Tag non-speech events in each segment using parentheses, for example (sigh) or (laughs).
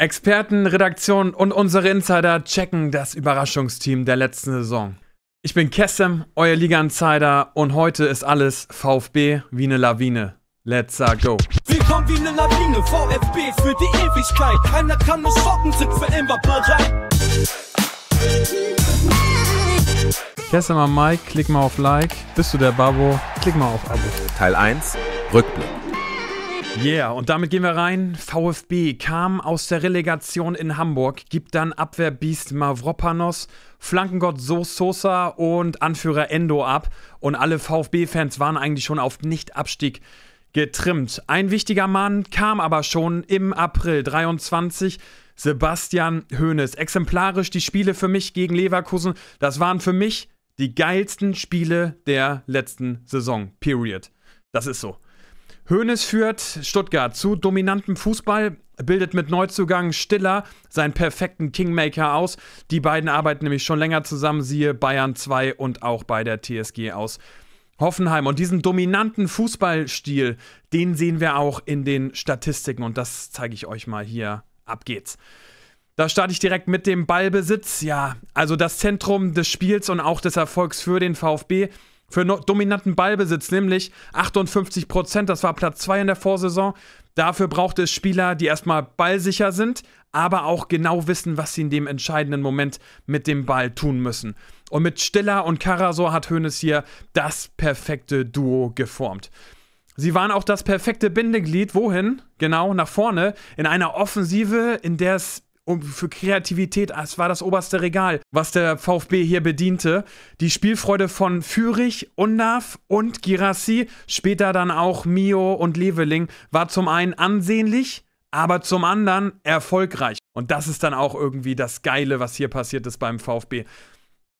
Experten, Redaktion und unsere Insider checken das Überraschungsteam der letzten Saison. Ich bin Kessem, euer Liga-Insider und heute ist alles VfB wie eine Lawine. Let's go. Willkommen wie eine Lawine, VfB für die Ewigkeit. Keiner kann uns schocken, sind für immer bereit. Kessem am Mike, klick mal auf Like. Bist du der Babo? Klick mal auf Abo. Teil 1, Rückblick. Yeah, und damit gehen wir rein. VfB kam aus der Relegation in Hamburg, gibt dann Abwehrbiest Mavropanos, Flankengott So Sosa und Anführer Endo ab. Und alle VfB-Fans waren eigentlich schon auf Nicht-Abstieg getrimmt. Ein wichtiger Mann kam aber schon im April 23. Sebastian Hoeneß. Exemplarisch die Spiele für mich gegen Leverkusen. Das waren für mich die geilsten Spiele der letzten Saison. Period. Das ist so. Hoeneß führt Stuttgart zu dominantem Fußball, bildet mit Neuzugang Stiller seinen perfekten Kingmaker aus. Die beiden arbeiten nämlich schon länger zusammen, siehe Bayern 2 und auch bei der TSG aus Hoffenheim. Und diesen dominanten Fußballstil, den sehen wir auch in den Statistiken und das zeige ich euch mal hier. Ab geht's. Da starte ich direkt mit dem Ballbesitz. Ja, also das Zentrum des Spiels und auch des Erfolgs für den VfB für dominanten Ballbesitz, nämlich 58 Prozent. Das war Platz 2 in der Vorsaison. Dafür braucht es Spieler, die erstmal ballsicher sind, aber auch genau wissen, was sie in dem entscheidenden Moment mit dem Ball tun müssen. Und mit Stiller und Karasor hat Hoeneß hier das perfekte Duo geformt. Sie waren auch das perfekte Bindeglied. Wohin? Genau, nach vorne. In einer Offensive, in der es und für Kreativität, ah, es war das oberste Regal, was der VfB hier bediente. Die Spielfreude von Fürich, Undav und Girassi, später dann auch Mio und Leveling, war zum einen ansehnlich, aber zum anderen erfolgreich. Und das ist dann auch irgendwie das Geile, was hier passiert ist beim VfB.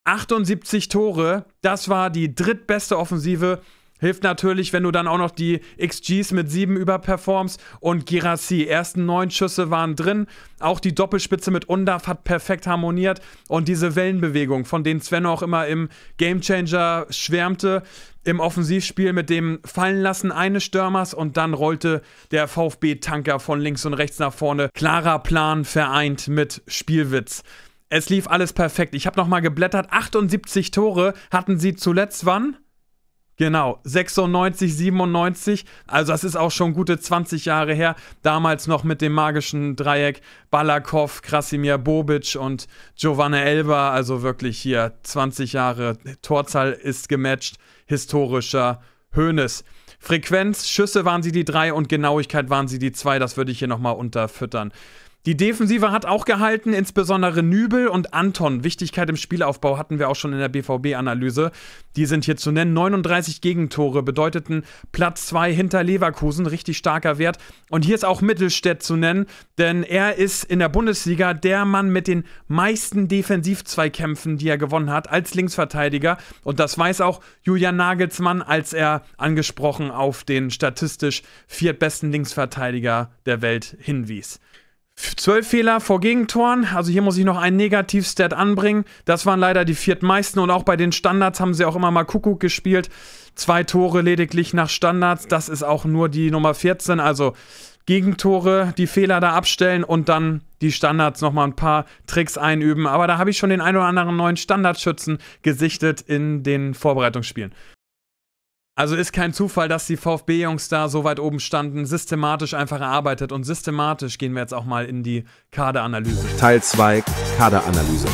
78 Tore, das war die drittbeste Offensive Hilft natürlich, wenn du dann auch noch die XGs mit 7 überperformst und Girassi. Ersten 9 Schüsse waren drin. Auch die Doppelspitze mit Undaf hat perfekt harmoniert. Und diese Wellenbewegung, von denen Sven auch immer im Gamechanger schwärmte, im Offensivspiel mit dem Fallenlassen eines Stürmers und dann rollte der VfB-Tanker von links und rechts nach vorne. Klarer Plan vereint mit Spielwitz. Es lief alles perfekt. Ich habe nochmal geblättert. 78 Tore hatten sie zuletzt wann? Genau, 96, 97. Also das ist auch schon gute 20 Jahre her. Damals noch mit dem magischen Dreieck Balakov, Krasimir Bobic und Giovanna Elba. Also wirklich hier 20 Jahre. Torzahl ist gematcht. Historischer Höhnes. Frequenz, Schüsse waren sie die drei und Genauigkeit waren sie die zwei. Das würde ich hier nochmal unterfüttern. Die Defensive hat auch gehalten, insbesondere Nübel und Anton. Wichtigkeit im Spielaufbau hatten wir auch schon in der BVB-Analyse. Die sind hier zu nennen. 39 Gegentore bedeuteten Platz 2 hinter Leverkusen, richtig starker Wert. Und hier ist auch Mittelstädt zu nennen, denn er ist in der Bundesliga der Mann mit den meisten Defensiv-Zweikämpfen, die er gewonnen hat, als Linksverteidiger. Und das weiß auch Julian Nagelsmann, als er angesprochen auf den statistisch viertbesten Linksverteidiger der Welt hinwies. 12 Fehler vor Gegentoren. Also hier muss ich noch einen Negativstat anbringen. Das waren leider die viertmeisten und auch bei den Standards haben sie auch immer mal Kuckuck gespielt. Zwei Tore lediglich nach Standards. Das ist auch nur die Nummer 14. Also Gegentore, die Fehler da abstellen und dann die Standards nochmal ein paar Tricks einüben. Aber da habe ich schon den ein oder anderen neuen Standardschützen gesichtet in den Vorbereitungsspielen. Also ist kein Zufall, dass die VfB-Jungs da so weit oben standen, systematisch einfach erarbeitet und systematisch gehen wir jetzt auch mal in die Kaderanalyse. Teil 2 Kaderanalyse.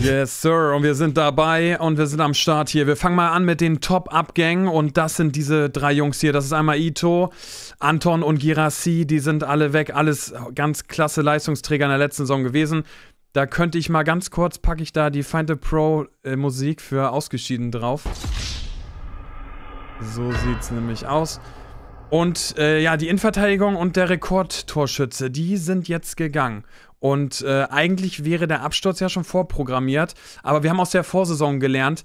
Yes, Sir. Und wir sind dabei und wir sind am Start hier. Wir fangen mal an mit den Top-Abgängen up und das sind diese drei Jungs hier. Das ist einmal Ito, Anton und Girassi. Die sind alle weg. Alles ganz klasse Leistungsträger in der letzten Saison gewesen. Da könnte ich mal ganz kurz, packe ich da die Feinde Pro äh, Musik für ausgeschieden drauf. So sieht's nämlich aus. Und äh, ja, die Innenverteidigung und der Rekordtorschütze, die sind jetzt gegangen. Und äh, eigentlich wäre der Absturz ja schon vorprogrammiert, aber wir haben aus der Vorsaison gelernt,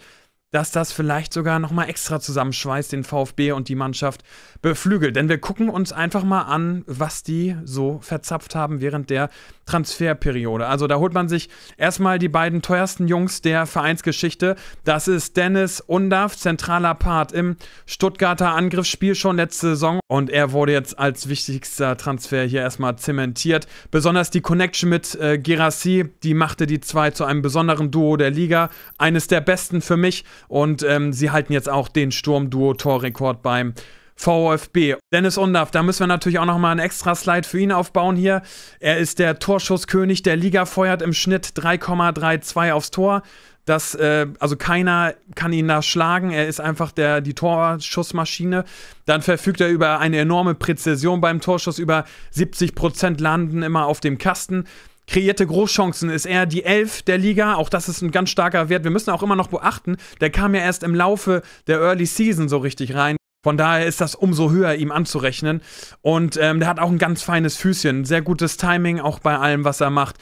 dass das vielleicht sogar nochmal extra zusammenschweißt, den VfB und die Mannschaft beflügelt. Denn wir gucken uns einfach mal an, was die so verzapft haben während der Transferperiode. Also da holt man sich erstmal die beiden teuersten Jungs der Vereinsgeschichte. Das ist Dennis Undav, zentraler Part im Stuttgarter Angriffsspiel schon letzte Saison. Und er wurde jetzt als wichtigster Transfer hier erstmal zementiert. Besonders die Connection mit äh, Gerassi, die machte die zwei zu einem besonderen Duo der Liga. Eines der besten für mich. Und ähm, sie halten jetzt auch den Sturmduo-Torrekord beim VfB. Dennis Undaff, da müssen wir natürlich auch nochmal einen extra Slide für ihn aufbauen hier. Er ist der Torschusskönig der Liga, feuert im Schnitt 3,32 aufs Tor. Das, äh, also keiner kann ihn da schlagen. Er ist einfach der, die Torschussmaschine. Dann verfügt er über eine enorme Präzision beim Torschuss. Über 70% landen immer auf dem Kasten. Kreierte Großchancen ist er die Elf der Liga. Auch das ist ein ganz starker Wert. Wir müssen auch immer noch beachten, der kam ja erst im Laufe der Early Season so richtig rein. Von daher ist das umso höher ihm anzurechnen. Und ähm, der hat auch ein ganz feines Füßchen, sehr gutes Timing auch bei allem, was er macht.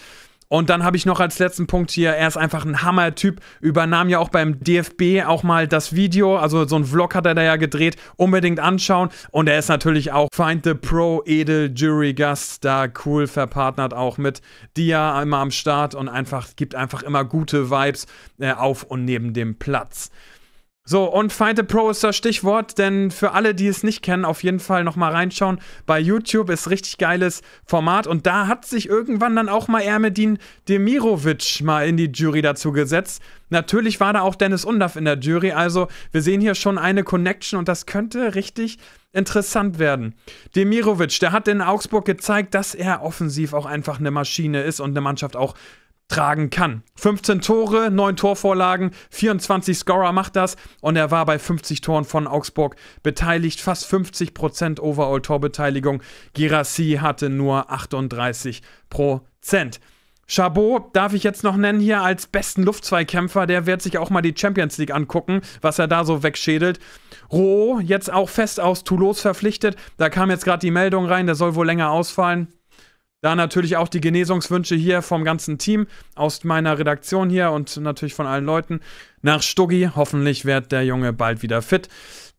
Und dann habe ich noch als letzten Punkt hier, er ist einfach ein Hammer-Typ, übernahm ja auch beim DFB auch mal das Video, also so ein Vlog hat er da ja gedreht, unbedingt anschauen. Und er ist natürlich auch Find the Pro Edel Jury Gast, da cool verpartnert auch mit Dia immer am Start und einfach gibt einfach immer gute Vibes äh, auf und neben dem Platz. So, und Find a Pro ist das Stichwort, denn für alle, die es nicht kennen, auf jeden Fall nochmal reinschauen. Bei YouTube ist richtig geiles Format und da hat sich irgendwann dann auch mal Ermedin Demirovic mal in die Jury dazu gesetzt. Natürlich war da auch Dennis Undaff in der Jury, also wir sehen hier schon eine Connection und das könnte richtig interessant werden. Demirovic, der hat in Augsburg gezeigt, dass er offensiv auch einfach eine Maschine ist und eine Mannschaft auch tragen kann. 15 Tore, 9 Torvorlagen, 24 Scorer macht das und er war bei 50 Toren von Augsburg beteiligt, fast 50% Overall-Torbeteiligung. Girassi hatte nur 38%. Prozent. Chabot darf ich jetzt noch nennen hier als besten Luftzweikämpfer. Der wird sich auch mal die Champions League angucken, was er da so wegschädelt. Roh jetzt auch fest aus Toulouse verpflichtet. Da kam jetzt gerade die Meldung rein, der soll wohl länger ausfallen. Da natürlich auch die Genesungswünsche hier vom ganzen Team, aus meiner Redaktion hier und natürlich von allen Leuten. Nach Stuggi, hoffentlich wird der Junge bald wieder fit.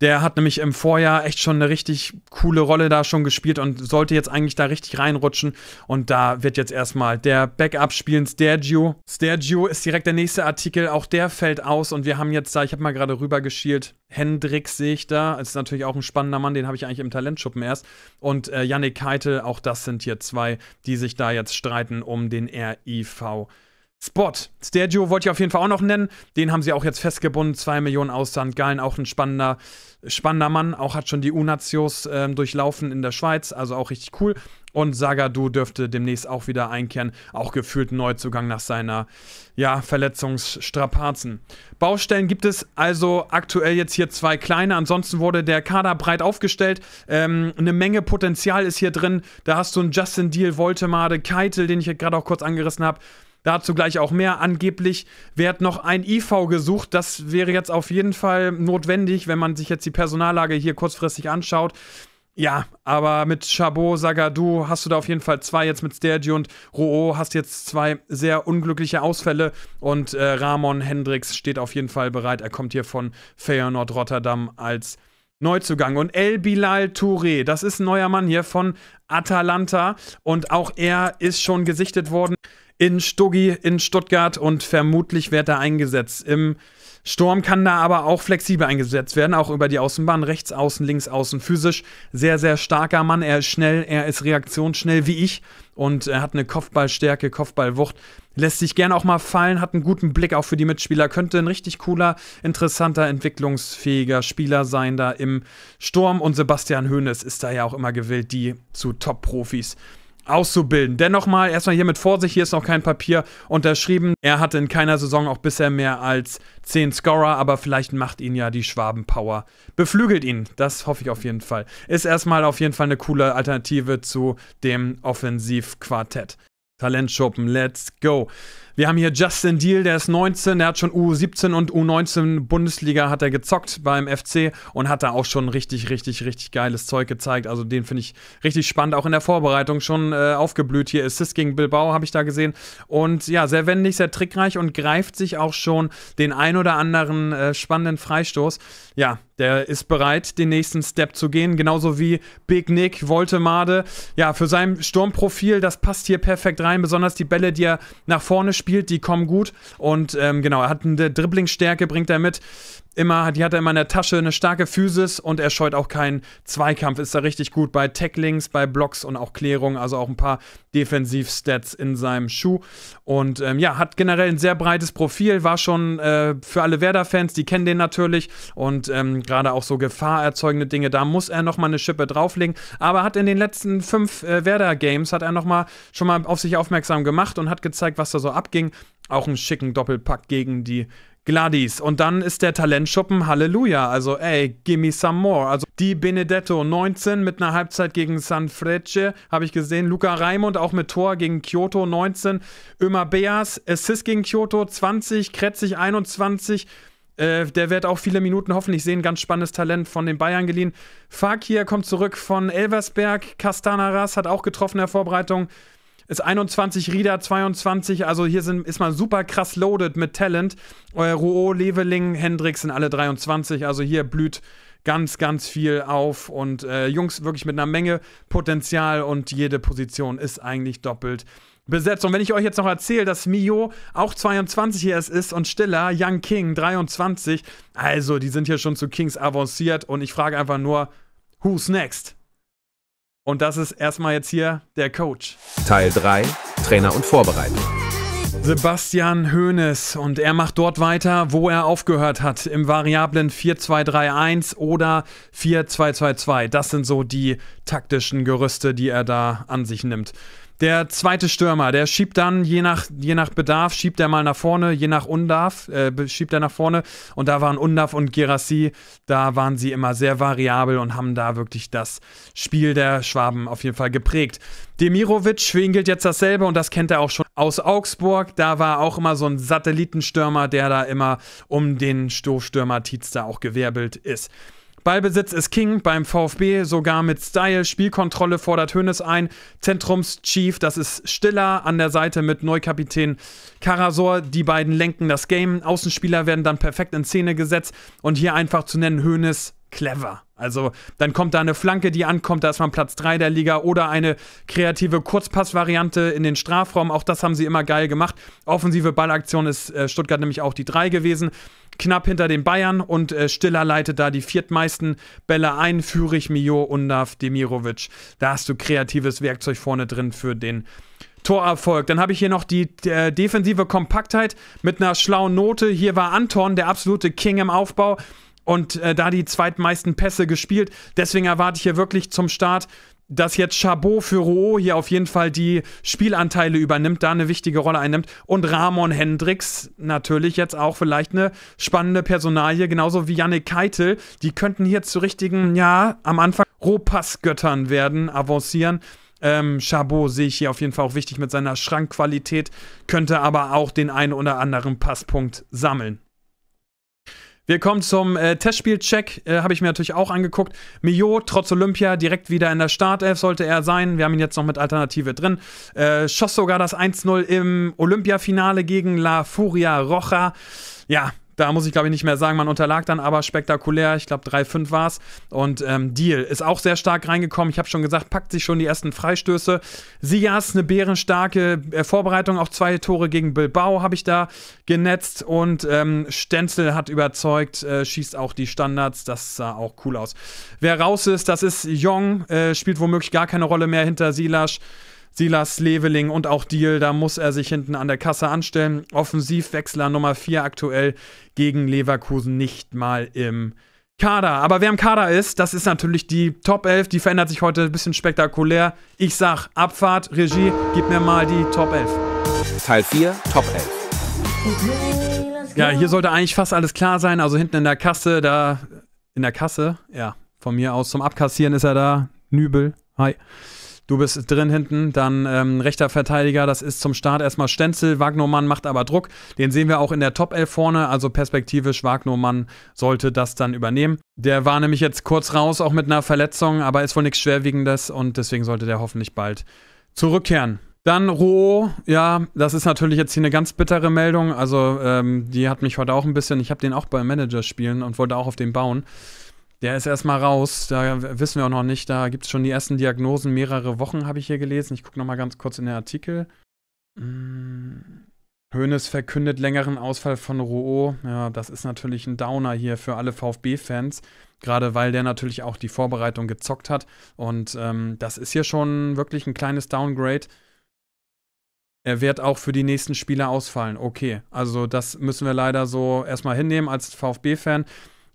Der hat nämlich im Vorjahr echt schon eine richtig coole Rolle da schon gespielt und sollte jetzt eigentlich da richtig reinrutschen. Und da wird jetzt erstmal der Backup spielen, Stergio. Stergio ist direkt der nächste Artikel, auch der fällt aus und wir haben jetzt da, ich habe mal gerade rüber geschielt, Hendrix sehe ich da, ist natürlich auch ein spannender Mann, den habe ich eigentlich im Talentschuppen erst. Und äh, Yannick Keitel, auch das sind hier zwei, die sich da jetzt streiten um den RIV Spot. Stergio wollte ich auf jeden Fall auch noch nennen. Den haben sie auch jetzt festgebunden. 2 Millionen aus St. Gallen, auch ein spannender, spannender Mann. Auch hat schon die Unatios äh, durchlaufen in der Schweiz. Also auch richtig cool. Und Sagadu dürfte demnächst auch wieder einkehren. Auch gefühlt Neuzugang nach seiner ja, Verletzungsstrapazen. Baustellen gibt es also aktuell jetzt hier zwei kleine. Ansonsten wurde der Kader breit aufgestellt. Ähm, eine Menge Potenzial ist hier drin. Da hast du einen Justin Deal, Voltemade, Keitel, den ich gerade auch kurz angerissen habe. Dazu gleich auch mehr. Angeblich wird noch ein IV gesucht. Das wäre jetzt auf jeden Fall notwendig, wenn man sich jetzt die Personallage hier kurzfristig anschaut. Ja, aber mit Chabot, Sagadou hast du da auf jeden Fall zwei. Jetzt mit Stergi und Roo hast jetzt zwei sehr unglückliche Ausfälle. Und äh, Ramon Hendricks steht auf jeden Fall bereit. Er kommt hier von Feyenoord Rotterdam als Neuzugang. Und El Bilal Touré, das ist ein neuer Mann hier von Atalanta. Und auch er ist schon gesichtet worden in Stuggi in Stuttgart und vermutlich wird er eingesetzt. Im Sturm kann da aber auch flexibel eingesetzt werden, auch über die Außenbahn, rechts außen, links außen, physisch sehr, sehr starker Mann. Er ist schnell, er ist reaktionsschnell wie ich und er hat eine Kopfballstärke, Kopfballwucht. Lässt sich gern auch mal fallen, hat einen guten Blick auch für die Mitspieler, könnte ein richtig cooler, interessanter, entwicklungsfähiger Spieler sein da im Sturm. Und Sebastian Hoeneß ist da ja auch immer gewillt, die zu Top-Profis auszubilden. Dennoch mal erstmal hier mit Vorsicht, hier ist noch kein Papier unterschrieben. Er hatte in keiner Saison auch bisher mehr als 10 Scorer, aber vielleicht macht ihn ja die Schwabenpower. Beflügelt ihn, das hoffe ich auf jeden Fall. Ist erstmal auf jeden Fall eine coole Alternative zu dem Offensivquartett. Talentschuppen, let's go. Wir haben hier Justin Deal, der ist 19, der hat schon U17 und U19 Bundesliga hat er gezockt beim FC und hat da auch schon richtig, richtig, richtig geiles Zeug gezeigt. Also den finde ich richtig spannend, auch in der Vorbereitung schon äh, aufgeblüht. Hier Assist gegen Bilbao habe ich da gesehen. Und ja, sehr wendig, sehr trickreich und greift sich auch schon den ein oder anderen äh, spannenden Freistoß. Ja, der ist bereit, den nächsten Step zu gehen. Genauso wie Big Nick, Voltemade. Ja, für sein Sturmprofil, das passt hier perfekt rein. Besonders die Bälle, die er nach vorne spielt spielt, die kommen gut. Und ähm, genau, er hat eine Dribblingstärke, bringt er mit immer, die hat er immer in der Tasche, eine starke Physis und er scheut auch keinen Zweikampf. Ist da richtig gut bei Tacklings, bei Blocks und auch Klärungen, also auch ein paar Defensivstats in seinem Schuh. Und ähm, ja, hat generell ein sehr breites Profil, war schon äh, für alle Werder-Fans, die kennen den natürlich und ähm, gerade auch so gefahrerzeugende Dinge, da muss er nochmal eine Schippe drauflegen. Aber hat in den letzten fünf äh, Werder-Games, hat er nochmal schon mal auf sich aufmerksam gemacht und hat gezeigt, was da so abging. Auch einen schicken Doppelpack gegen die Gladys. Und dann ist der Talentschuppen Halleluja. Also, ey, gimme some more. Also, die Benedetto 19 mit einer Halbzeit gegen San Frecce, habe ich gesehen. Luca Raimund auch mit Tor gegen Kyoto 19. Ömer Beas Assist gegen Kyoto 20. Kretzig 21. Äh, der wird auch viele Minuten hoffentlich sehen. Ganz spannendes Talent von den Bayern geliehen. Fakir kommt zurück von Elversberg. Castanaras hat auch getroffen in der Vorbereitung ist 21 Rieder, 22, also hier sind, ist man super krass loaded mit Talent. Euer Ruo, Leveling, Hendrix sind alle 23, also hier blüht ganz, ganz viel auf und äh, Jungs wirklich mit einer Menge Potenzial und jede Position ist eigentlich doppelt besetzt. Und wenn ich euch jetzt noch erzähle, dass Mio auch 22 hier erst ist und Stiller, Young King 23, also die sind hier schon zu Kings avanciert und ich frage einfach nur, who's next? Und das ist erstmal jetzt hier der Coach. Teil 3, Trainer und Vorbereitung. Sebastian Hoeneß und er macht dort weiter, wo er aufgehört hat, im Variablen 4-2-3-1 oder 4-2-2-2. Das sind so die taktischen Gerüste, die er da an sich nimmt. Der zweite Stürmer, der schiebt dann je nach, je nach Bedarf, schiebt er mal nach vorne, je nach Undarf, äh, schiebt er nach vorne. Und da waren Undarf und Gerassi, da waren sie immer sehr variabel und haben da wirklich das Spiel der Schwaben auf jeden Fall geprägt. Demirovic, für ihn gilt jetzt dasselbe und das kennt er auch schon aus Augsburg. Da war auch immer so ein Satellitenstürmer, der da immer um den Stoßstürmer Tietz da auch gewerbelt ist. Ballbesitz ist King beim VfB, sogar mit Style. Spielkontrolle fordert Hönes ein. Zentrumschief, das ist Stiller. An der Seite mit Neukapitän Karasor. Die beiden lenken das Game. Außenspieler werden dann perfekt in Szene gesetzt. Und hier einfach zu nennen, Hönes clever. Also dann kommt da eine Flanke, die ankommt, da ist man Platz 3 der Liga oder eine kreative Kurzpassvariante in den Strafraum. Auch das haben sie immer geil gemacht. Offensive Ballaktion ist äh, Stuttgart nämlich auch die 3 gewesen. Knapp hinter den Bayern und äh, Stiller leitet da die viertmeisten Bälle ein. Fürich, Mio, Undav, Demirovic. Da hast du kreatives Werkzeug vorne drin für den Torerfolg. Dann habe ich hier noch die äh, defensive Kompaktheit mit einer schlauen Note. Hier war Anton, der absolute King im Aufbau und äh, da die zweitmeisten Pässe gespielt. Deswegen erwarte ich hier wirklich zum Start, dass jetzt Chabot für Rouault hier auf jeden Fall die Spielanteile übernimmt, da eine wichtige Rolle einnimmt und Ramon Hendricks natürlich jetzt auch vielleicht eine spannende Personalie, genauso wie Yannick Keitel. Die könnten hier zu richtigen, ja, am Anfang Rohpassgöttern werden, avancieren. Ähm, Chabot sehe ich hier auf jeden Fall auch wichtig mit seiner Schrankqualität, könnte aber auch den einen oder anderen Passpunkt sammeln. Wir kommen zum äh, Testspielcheck, äh, habe ich mir natürlich auch angeguckt. Mio, trotz Olympia, direkt wieder in der Startelf sollte er sein. Wir haben ihn jetzt noch mit Alternative drin. Äh, schoss sogar das 1-0 im Olympia-Finale gegen La Furia Rocha. Ja, da muss ich glaube ich nicht mehr sagen, man unterlag dann aber spektakulär, ich glaube 3-5 war es. Und ähm, Deal ist auch sehr stark reingekommen. Ich habe schon gesagt, packt sich schon die ersten Freistöße. Sias, eine bärenstarke äh, Vorbereitung, auch zwei Tore gegen Bilbao habe ich da genetzt. Und ähm, Stenzel hat überzeugt, äh, schießt auch die Standards, das sah auch cool aus. Wer raus ist, das ist Jong, äh, spielt womöglich gar keine Rolle mehr hinter Silas. Silas Leveling und auch Deal, da muss er sich hinten an der Kasse anstellen. Offensivwechsler Nummer 4 aktuell gegen Leverkusen nicht mal im Kader. Aber wer im Kader ist, das ist natürlich die Top 11. Die verändert sich heute ein bisschen spektakulär. Ich sag Abfahrt, Regie, gib mir mal die Top 11. Teil 4, Top 11. Ja, hier sollte eigentlich fast alles klar sein. Also hinten in der Kasse, da. In der Kasse, ja, von mir aus zum Abkassieren ist er da. Nübel, hi. Du bist drin hinten, dann ähm, rechter Verteidiger, das ist zum Start erstmal Stenzel. Wagnermann macht aber Druck. Den sehen wir auch in der Top 11 vorne, also perspektivisch Wagnermann sollte das dann übernehmen. Der war nämlich jetzt kurz raus, auch mit einer Verletzung, aber ist wohl nichts Schwerwiegendes und deswegen sollte der hoffentlich bald zurückkehren. Dann Ruo, ja, das ist natürlich jetzt hier eine ganz bittere Meldung. Also ähm, die hat mich heute auch ein bisschen, ich habe den auch beim Manager spielen und wollte auch auf den bauen. Der ist erstmal raus, da wissen wir auch noch nicht. Da gibt es schon die ersten Diagnosen, mehrere Wochen habe ich hier gelesen. Ich gucke nochmal ganz kurz in den Artikel. Hm. verkündet längeren Ausfall von Rouault. Ja, das ist natürlich ein Downer hier für alle VfB-Fans, gerade weil der natürlich auch die Vorbereitung gezockt hat. Und ähm, das ist hier schon wirklich ein kleines Downgrade. Er wird auch für die nächsten Spiele ausfallen. Okay, also das müssen wir leider so erstmal hinnehmen als VfB-Fan.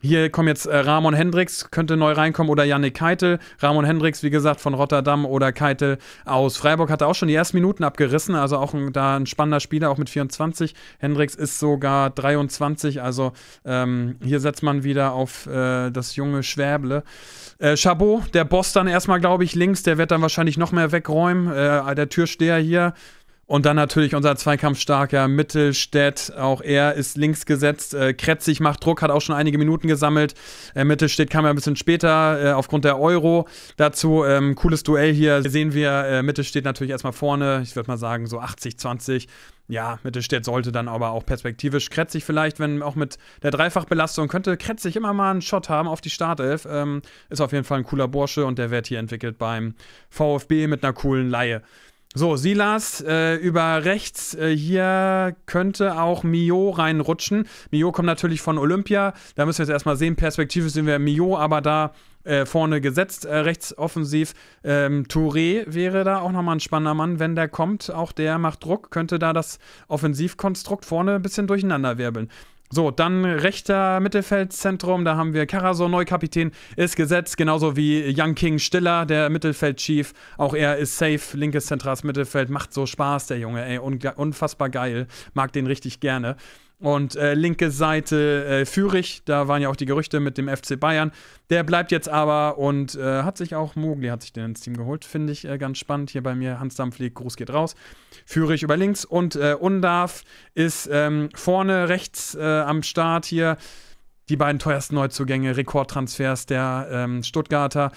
Hier kommen jetzt äh, Ramon Hendricks, könnte neu reinkommen, oder Yannick Keitel. Ramon Hendricks, wie gesagt, von Rotterdam oder Keitel aus Freiburg, hat er auch schon die ersten Minuten abgerissen. Also auch ein, da ein spannender Spieler, auch mit 24. Hendricks ist sogar 23. Also ähm, hier setzt man wieder auf äh, das junge Schwäble. Äh, Chabot, der Boss dann erstmal, glaube ich, links. Der wird dann wahrscheinlich noch mehr wegräumen. Äh, der Türsteher hier und dann natürlich unser zweikampfstarker Mittelstädt. Auch er ist links gesetzt. Äh, Kretzig macht Druck, hat auch schon einige Minuten gesammelt. Äh, Mittelstädt kam ja ein bisschen später äh, aufgrund der Euro dazu. Ähm, cooles Duell hier. Sehen wir, äh, Mittelstädt natürlich erstmal vorne. Ich würde mal sagen, so 80, 20. Ja, Mittelstädt sollte dann aber auch perspektivisch Kretzig vielleicht, wenn auch mit der Dreifachbelastung, könnte Kretzig immer mal einen Shot haben auf die Startelf. Ähm, ist auf jeden Fall ein cooler Bursche und der wird hier entwickelt beim VfB mit einer coolen Laie. So, Silas äh, über rechts. Äh, hier könnte auch Mio reinrutschen. Mio kommt natürlich von Olympia. Da müssen wir jetzt erstmal sehen. Perspektive sind wir Mio, aber da äh, vorne gesetzt, äh, rechts offensiv. Ähm, Touré wäre da auch nochmal ein spannender Mann, wenn der kommt. Auch der macht Druck, könnte da das Offensivkonstrukt vorne ein bisschen durcheinander wirbeln. So, dann rechter Mittelfeldzentrum, da haben wir Karasor, Neukapitän, ist gesetzt, genauso wie Young King Stiller, der Mittelfeldchief. Auch er ist safe, linkes zentrales Mittelfeld, macht so Spaß, der Junge, ey, unfassbar geil, mag den richtig gerne. Und äh, linke Seite äh, Fürich, da waren ja auch die Gerüchte mit dem FC Bayern. Der bleibt jetzt aber und äh, hat sich auch, Mogli hat sich den ins Team geholt, finde ich äh, ganz spannend. Hier bei mir Hans Dampfleg, Gruß geht raus. Fürich über links und äh, Undarf ist ähm, vorne rechts äh, am Start hier. Die beiden teuersten Neuzugänge, Rekordtransfers der ähm, Stuttgarter.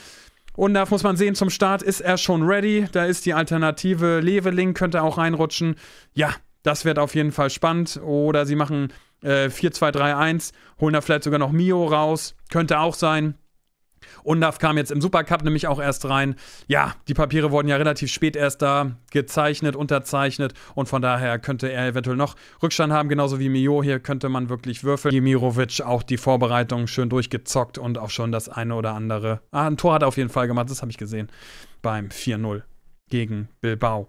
Und da muss man sehen, zum Start ist er schon ready. Da ist die Alternative. Leveling könnte auch reinrutschen. Ja, das wird auf jeden Fall spannend. Oder sie machen äh, 4-2-3-1, holen da vielleicht sogar noch Mio raus. Könnte auch sein. Undav kam jetzt im Supercup nämlich auch erst rein. Ja, die Papiere wurden ja relativ spät erst da gezeichnet, unterzeichnet und von daher könnte er eventuell noch Rückstand haben, genauso wie Mio. Hier könnte man wirklich würfeln. Jemirovic auch die Vorbereitung schön durchgezockt und auch schon das eine oder andere. Ah, ein Tor hat er auf jeden Fall gemacht, das habe ich gesehen beim 4-0 gegen Bilbao.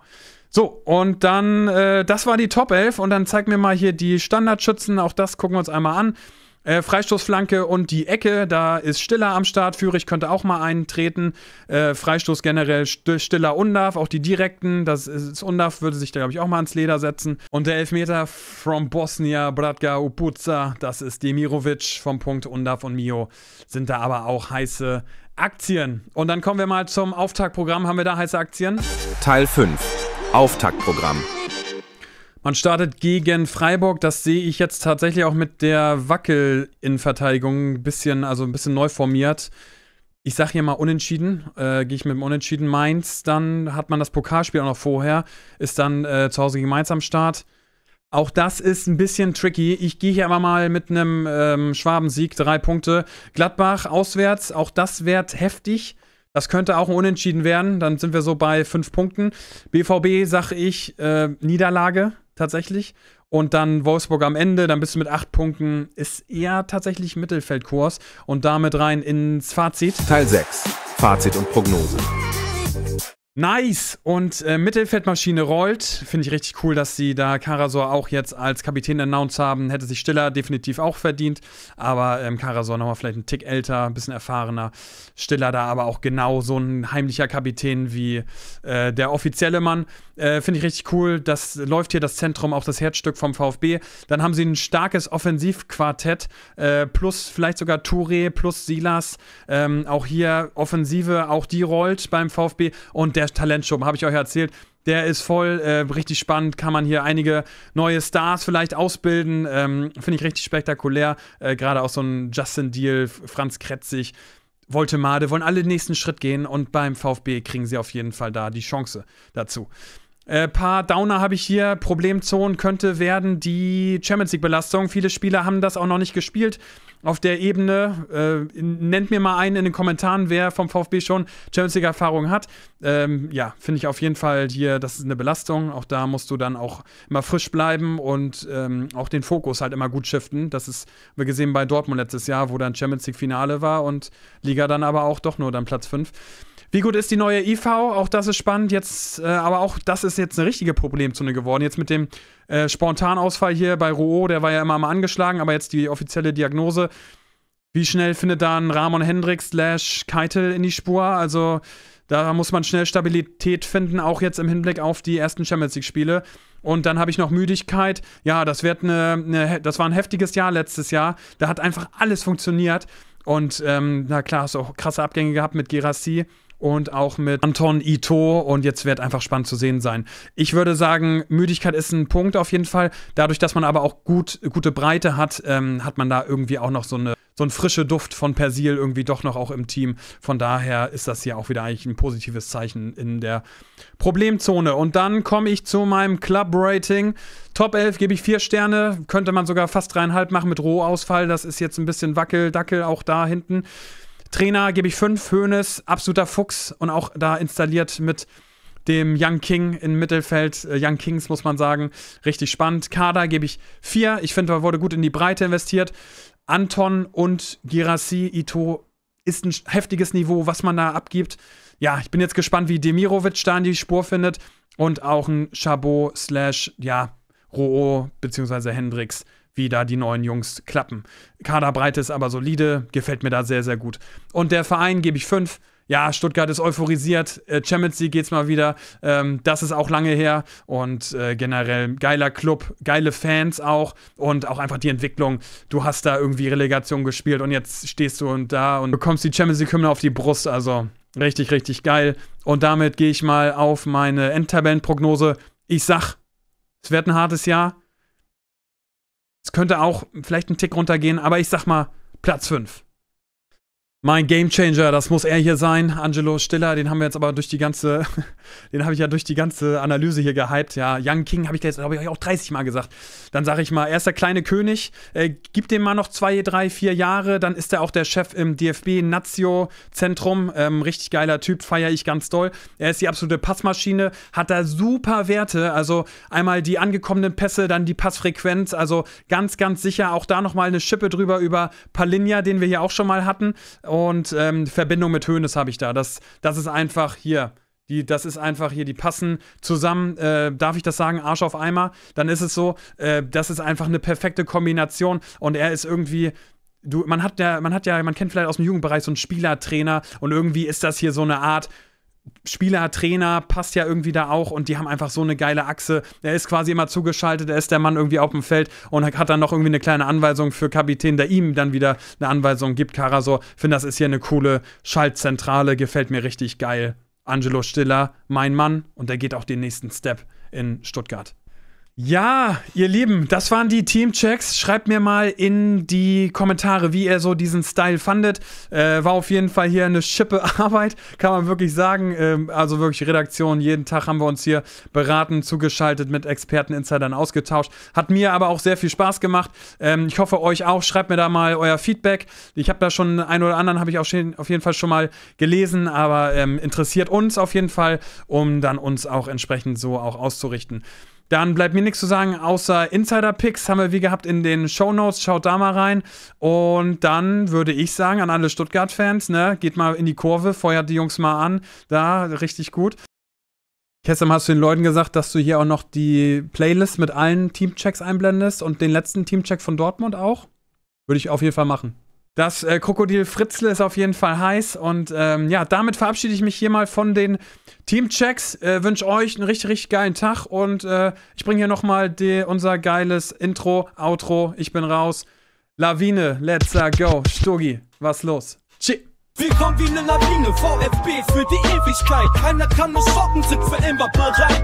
So, und dann, äh, das war die Top 11 und dann zeig mir mal hier die Standardschützen, auch das gucken wir uns einmal an. Äh, Freistoßflanke und die Ecke, da ist Stiller am Start. Führig könnte auch mal eintreten. Äh, Freistoß generell St Stiller Undarf, auch die direkten. Das ist Undarf, würde sich da, glaube ich, auch mal ans Leder setzen. Und der Elfmeter from Bosnia, Bratka Upuza, das ist Demirovic vom Punkt. Undarf und Mio sind da aber auch heiße Aktien. Und dann kommen wir mal zum Auftaktprogramm. Haben wir da heiße Aktien? Teil 5. Auftaktprogramm. Man startet gegen Freiburg, das sehe ich jetzt tatsächlich auch mit der Wackel in Verteidigung ein bisschen, also ein bisschen neu formiert. Ich sage hier mal unentschieden, äh, gehe ich mit dem Unentschieden. Mainz, dann hat man das Pokalspiel auch noch vorher, ist dann äh, zu Hause gegen Mainz am Start. Auch das ist ein bisschen tricky. Ich gehe hier aber mal mit einem ähm, Schwabensieg, drei Punkte. Gladbach auswärts, auch das wird heftig. Das könnte auch unentschieden werden. Dann sind wir so bei fünf Punkten. BVB, sage ich, äh, Niederlage tatsächlich. Und dann Wolfsburg am Ende, dann bist du mit acht Punkten, ist eher tatsächlich Mittelfeldkurs. Und damit rein ins Fazit. Teil 6. Fazit und Prognose. Nice! Und äh, Mittelfeldmaschine rollt. Finde ich richtig cool, dass sie da Karasor auch jetzt als Kapitän announced haben. Hätte sich Stiller definitiv auch verdient. Aber ähm, Karasor nochmal vielleicht ein Tick älter, ein bisschen erfahrener. Stiller da aber auch genau so ein heimlicher Kapitän wie äh, der offizielle Mann. Äh, Finde ich richtig cool. Das läuft hier das Zentrum, auch das Herzstück vom VfB. Dann haben sie ein starkes Offensivquartett. Äh, plus vielleicht sogar Touré, plus Silas. Ähm, auch hier Offensive, auch die rollt beim VfB. Und der der Talentshow, habe ich euch erzählt. Der ist voll, äh, richtig spannend. Kann man hier einige neue Stars vielleicht ausbilden. Ähm, Finde ich richtig spektakulär. Äh, Gerade auch so ein Justin Deal, Franz Kretzig, Voltemade wollen alle den nächsten Schritt gehen und beim VfB kriegen sie auf jeden Fall da die Chance dazu. Äh, paar Downer habe ich hier. Problemzonen könnte werden die Champions League-Belastung. Viele Spieler haben das auch noch nicht gespielt auf der Ebene. Äh, nennt mir mal einen in den Kommentaren, wer vom VfB schon Champions League Erfahrung hat. Ähm, ja, finde ich auf jeden Fall hier, das ist eine Belastung. Auch da musst du dann auch immer frisch bleiben und ähm, auch den Fokus halt immer gut shiften. Das ist wir gesehen bei Dortmund letztes Jahr, wo dann Champions League Finale war und Liga dann aber auch doch nur dann Platz 5. Wie gut ist die neue IV? Auch das ist spannend. Jetzt, äh, aber auch das ist jetzt eine richtige Problemzone geworden. Jetzt mit dem äh, Spontanausfall hier bei Rouault, der war ja immer mal angeschlagen, aber jetzt die offizielle Diagnose. Wie schnell findet dann Ramon Hendricks slash Keitel in die Spur? Also da muss man schnell Stabilität finden, auch jetzt im Hinblick auf die ersten Champions League-Spiele. Und dann habe ich noch Müdigkeit. Ja, das wird eine, eine, das war ein heftiges Jahr letztes Jahr. Da hat einfach alles funktioniert. Und ähm, na klar, hast du auch krasse Abgänge gehabt mit Gerassi und auch mit Anton Ito. Und jetzt wird einfach spannend zu sehen sein. Ich würde sagen, Müdigkeit ist ein Punkt auf jeden Fall. Dadurch, dass man aber auch gut, gute Breite hat, ähm, hat man da irgendwie auch noch so eine so ein frischer Duft von Persil irgendwie doch noch auch im Team. Von daher ist das hier auch wieder eigentlich ein positives Zeichen in der Problemzone. Und dann komme ich zu meinem Club-Rating. Top 11 gebe ich vier Sterne. Könnte man sogar fast dreieinhalb machen mit Rohausfall. Das ist jetzt ein bisschen Wackel-Dackel auch da hinten. Trainer gebe ich fünf, Hoeneß, absoluter Fuchs und auch da installiert mit dem Young King im Mittelfeld. Äh, Young Kings muss man sagen, richtig spannend. Kader gebe ich vier. Ich finde, da wurde gut in die Breite investiert. Anton und Girassi, Ito ist ein heftiges Niveau, was man da abgibt. Ja, ich bin jetzt gespannt, wie Demirovic da in die Spur findet und auch ein Chabot slash, ja, Roo bzw. Hendricks wie da die neuen Jungs klappen. Kaderbreite ist aber solide, gefällt mir da sehr, sehr gut. Und der Verein gebe ich fünf. Ja, Stuttgart ist euphorisiert. Äh, Champions League geht's mal wieder. Ähm, das ist auch lange her. Und äh, generell geiler Club, geile Fans auch. Und auch einfach die Entwicklung. Du hast da irgendwie Relegation gespielt und jetzt stehst du und da und bekommst die Champions League-Hymne auf die Brust. Also richtig, richtig geil. Und damit gehe ich mal auf meine Endtabellenprognose. Ich sag, es wird ein hartes Jahr. Es könnte auch vielleicht einen Tick runtergehen, aber ich sag mal Platz 5. Mein Gamechanger, das muss er hier sein. Angelo Stiller, den haben wir jetzt aber durch die ganze, (laughs) den habe ich ja durch die ganze Analyse hier gehypt. Ja, Young King habe ich jetzt, glaube ich, auch 30 Mal gesagt. Dann sage ich mal, er ist der kleine König. Äh, gib dem mal noch zwei, drei, vier Jahre. Dann ist er auch der Chef im DFB Nazio Zentrum. Ähm, richtig geiler Typ, feiere ich ganz doll. Er ist die absolute Passmaschine, hat da super Werte. Also einmal die angekommenen Pässe, dann die Passfrequenz. Also ganz, ganz sicher auch da nochmal eine Schippe drüber über Palinja, den wir hier auch schon mal hatten und ähm, Verbindung mit Hönes habe ich da. Das, das ist einfach hier. Die, das ist einfach hier, die passen zusammen, äh, darf ich das sagen, Arsch auf Eimer, dann ist es so, äh, das ist einfach eine perfekte Kombination und er ist irgendwie, du, man hat ja, man hat ja, man kennt vielleicht aus dem Jugendbereich so einen Spielertrainer und irgendwie ist das hier so eine Art, Spieler, Trainer, passt ja irgendwie da auch und die haben einfach so eine geile Achse. Er ist quasi immer zugeschaltet, er ist der Mann irgendwie auf dem Feld und hat dann noch irgendwie eine kleine Anweisung für Kapitän, der ihm dann wieder eine Anweisung gibt. Karasor, finde, das ist hier eine coole Schaltzentrale, gefällt mir richtig geil. Angelo Stiller, mein Mann und der geht auch den nächsten Step in Stuttgart. Ja, ihr Lieben, das waren die Teamchecks. Schreibt mir mal in die Kommentare, wie ihr so diesen Style fandet. Äh, war auf jeden Fall hier eine Schippe (laughs) Arbeit, kann man wirklich sagen. Ähm, also wirklich Redaktion, jeden Tag haben wir uns hier beraten, zugeschaltet, mit Experten, Insidern ausgetauscht. Hat mir aber auch sehr viel Spaß gemacht. Ähm, ich hoffe euch auch. Schreibt mir da mal euer Feedback. Ich habe da schon einen oder anderen, habe ich auch schon, auf jeden Fall schon mal gelesen, aber ähm, interessiert uns auf jeden Fall, um dann uns auch entsprechend so auch auszurichten. Dann bleibt mir nichts zu sagen, außer Insider-Picks haben wir wie gehabt in den Show Notes. Schaut da mal rein. Und dann würde ich sagen, an alle Stuttgart-Fans, ne, geht mal in die Kurve, feuert die Jungs mal an. Da, richtig gut. Gestern hast du den Leuten gesagt, dass du hier auch noch die Playlist mit allen Teamchecks einblendest und den letzten Teamcheck von Dortmund auch. Würde ich auf jeden Fall machen. Das äh, Krokodil Fritzle ist auf jeden Fall heiß. Und ähm, ja, damit verabschiede ich mich hier mal von den Teamchecks. Äh, Wünsche euch einen richtig, richtig geilen Tag. Und äh, ich bringe hier nochmal unser geiles Intro, Outro. Ich bin raus. Lawine, let's äh, go. Stogi, was los? Tschüss. Willkommen wie eine Lawine, VfB für die Ewigkeit. Keiner kann nur schocken, sind für immer bereit.